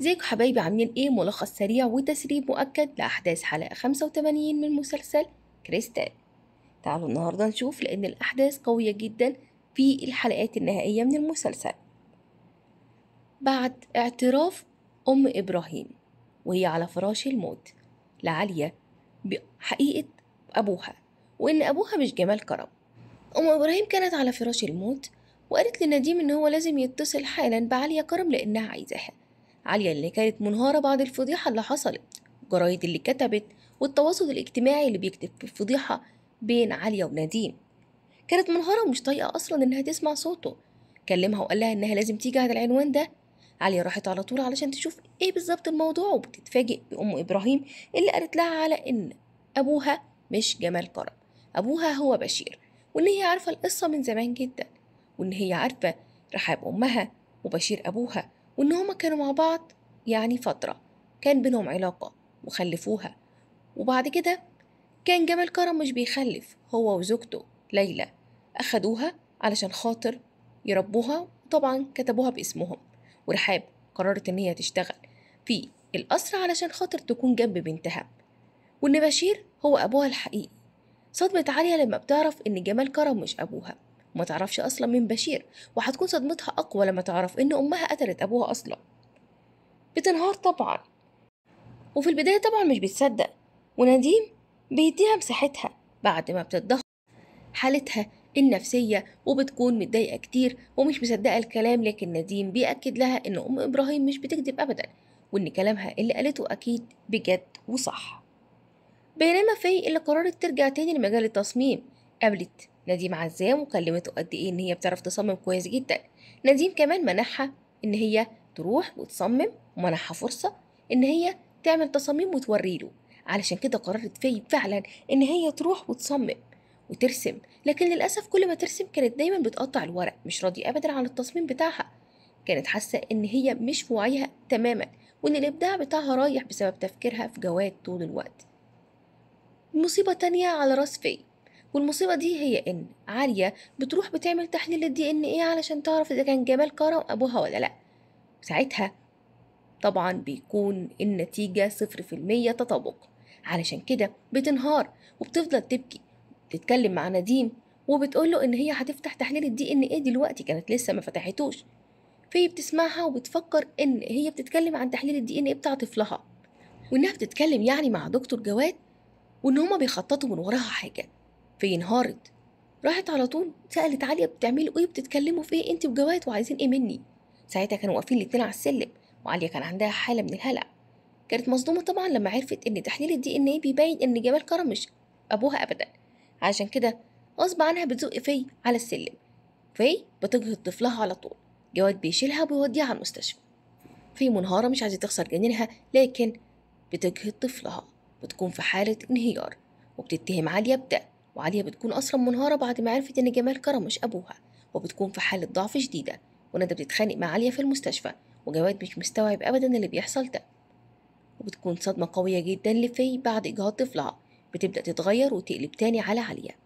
ازيكم حبايبي عاملين ايه ملخص سريع وتسريب مؤكد لاحداث حلقه 85 من مسلسل كريستال تعالوا النهارده نشوف لان الاحداث قويه جدا في الحلقات النهائيه من المسلسل بعد اعتراف ام ابراهيم وهي على فراش الموت لعاليه بحقيقه ابوها وان ابوها مش جمال كرم ام ابراهيم كانت على فراش الموت وقالت لنديم ان هو لازم يتصل حالا بعليا كرم لانها عايزاها عليا اللي كانت منهارة بعد الفضيحة اللي حصلت جرايد اللي كتبت والتواصل الاجتماعي اللي بيكتب في الفضيحة بين عليا ونديم كانت منهارة مش طايقة أصلا إنها تسمع صوته كلمها وقال لها إنها لازم تيجي على العنوان ده عليا راحت على طول علشان تشوف إيه بالظبط الموضوع وبتتفاجئ بأم إبراهيم اللي قالت لها على إن أبوها مش جمال كرم أبوها هو بشير وإن هي عارفة القصة من زمان جدا وإن هي عارفة رحاب أمها وبشير أبوها وإن هما كانوا مع بعض يعني فترة كان بينهم علاقة وخلفوها وبعد كده كان جمال كرم مش بيخلف هو وزوجته ليلى أخدوها علشان خاطر يربوها وطبعا كتبوها باسمهم ورحاب قررت إن هي تشتغل في القصر علشان خاطر تكون جنب بنتها وإن بشير هو أبوها الحقيقي صدمة عالية لما بتعرف إن جمال كرم مش أبوها وما تعرفش أصلا مين بشير وهتكون صدمتها أقوى لما تعرف إن أمها قتلت أبوها أصلا بتنهار طبعا وفي البداية طبعا مش بتصدق ونديم بيديها مساحتها بعد ما بتتضخم حالتها النفسية وبتكون متضايقة كتير ومش مصدقة الكلام لكن نديم بيأكد لها إن أم إبراهيم مش بتكذب أبدا وإن كلامها اللي قالته أكيد بجد وصح بينما في اللي قررت ترجع تاني لمجال التصميم قابلت نديم عزام وكلمته قد ايه ان هي بتعرف تصمم كويس جدا نديم كمان منحها ان هي تروح وتصمم ومنحها فرصة ان هي تعمل تصاميم وتوريله علشان كده قررت في فعلا ان هي تروح وتصمم وترسم لكن للأسف كل ما ترسم كانت دايما بتقطع الورق مش راضية أبدا عن التصميم بتاعها كانت حاسة إن هي مش في وعيها تماما وإن الإبداع بتاعها رايح بسبب تفكيرها في جواد طول الوقت مصيبة تانية على راس في والمصيبة دي هي إن عالية بتروح بتعمل تحليل للدي إن إيه علشان تعرف إذا كان جمال كرم أبوها ولا لأ ساعتها طبعا بيكون النتيجة صفر في المية تطابق علشان كده بتنهار وبتفضل تبكي تتكلم مع نديم وبتقوله إن هي هتفتح تحليل الدي إن إيه دلوقتي كانت لسه ما فتحتوش فهي بتسمعها وبتفكر إن هي بتتكلم عن تحليل الدي إن إيه بتاع طفلها وإنها بتتكلم يعني مع دكتور جواد وإن هما بيخططوا من وراها حاجة فانهارت راحت على طول سالت عليا بتعملوا ايه بتتكلموا في ايه انت وجواد وعايزين ايه مني ساعتها كانوا واقفين الاتنين على السلم وعليا كان عندها حاله من الهلع كانت مصدومه طبعا لما عرفت ان تحليل الدي ان ايه بيبين ان جمال كرم مش ابوها ابدا عشان كده غصب عنها بتزق في على السلم في بتجهض طفلها على طول جواد بيشيلها وبيوديها على المستشفى في منهارة مش عايزة تخسر جنينها لكن بتجهض طفلها بتكون في حالة انهيار وبتتهم عليا بده وعليا بتكون أصلا منهارة بعد ما عرفت إن جمال كرمش أبوها وبتكون في حالة ضعف شديدة وندى بتتخانق مع عليا في المستشفى وجواد مش مستوعب أبدا اللي بيحصل ده وبتكون صدمة قوية جدا لفي بعد إجهاض طفلها بتبدأ تتغير وتقلب تاني على عليا